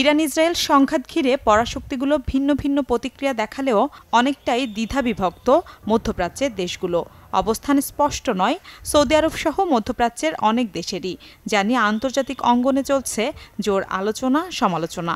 Iran Israel সংঘাত ঘিরে পরাশক্তিগুলো ভিন্ন ভিন্ন প্রতিক্রিয়া দেখালেও অনেকটাই দ্বিধাবিভক্ত মধ্যপ্রাচ্যের দেশগুলো অবস্থান স্পষ্ট নয় সৌদি আরব সহ মধ্যপ্রাচ্যের অনেক দেশেরই জানি আন্তর্জাতিক অঙ্গনে চলছে জোর আলোচনা সমালোচনা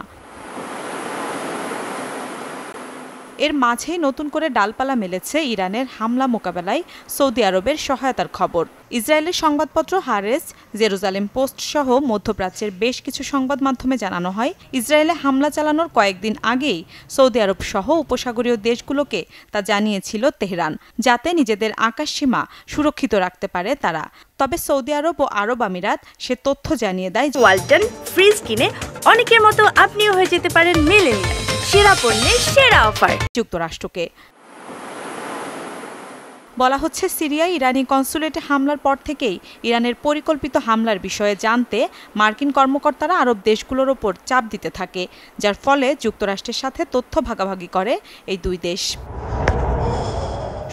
এর মাঝে নতুন করে ডালপালা মেলেছে ইরানের হামলা মোকাবেলায় সৌদি আরবের সহায়তার খবর ইসরায়েলের সংবাদপত্র হারেস জেরুজালেম পোস্ট সহ মধ্যপ্রাচ্যের বেশ কিছু সংবাদ মাধ্যমে জানানো হয় ইসরায়েলে হামলা চালানোর কয়েকদিন আগেই সৌদি আরব সহ উপসাগরীয় দেশগুলোকে তা জানিয়েছিল তেহরান যাতে নিজেদের আকাশসীমা সুরক্ষিত রাখতে পারে তারা তবে সৌদি আরব ও আরব আমিরাত সে তথ্য জানিয়ে দেয় ওয়ালটন ফ্রিজ কিনে অনেকের মতো আপনিও হয়ে যেতে পারেন মেলেনিয়া সেরা পণ্যের সেরা অফার যুক্তরাষ্ট্রকে বলা হচ্ছে সিরিয়ায় ইরানি কনসুলেটে হামলার পর থেকেই ইরানের পরিকল্পিত হামলার বিষয়ে জানতে মার্কিন কর্মকর্তারা আরব দেশগুলোর ওপর চাপ দিতে থাকে যার ফলে যুক্তরাষ্ট্রের সাথে তথ্য ভাগাভাগি করে এই দুই দেশ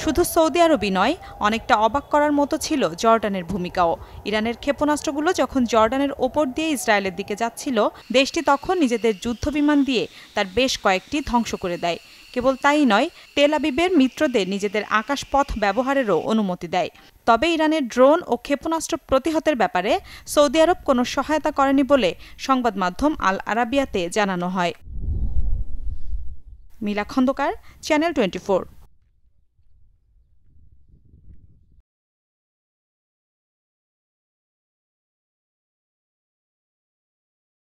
শুধু সৌদি আরবই নয় অনেকটা অবাক করার মতো ছিল জর্ডানের ভূমিকাও ইরানের ক্ষেপণাস্ত্রগুলো যখন জর্ডানের ওপর দিয়ে ইসরায়েলের দিকে যাচ্ছিল দেশটি তখন নিজেদের যুদ্ধবিমান দিয়ে তার বেশ কয়েকটি ধ্বংস করে দেয় কেবল তাই নয় তেল আবিবের মিত্রদের নিজেদের আকাশ পথ ব্যবহারেরও অনুমতি দেয় তবে ইরানের ড্রোন ও ক্ষেপণাস্ত্র প্রতিহতের ব্যাপারে সৌদি আরব কোনো সহায়তা করেনি বলে সংবাদ মাধ্যম আল আরাবিয়াতে জানানো হয় মিলা খন্দকার চ্যানেল টোয়েন্টি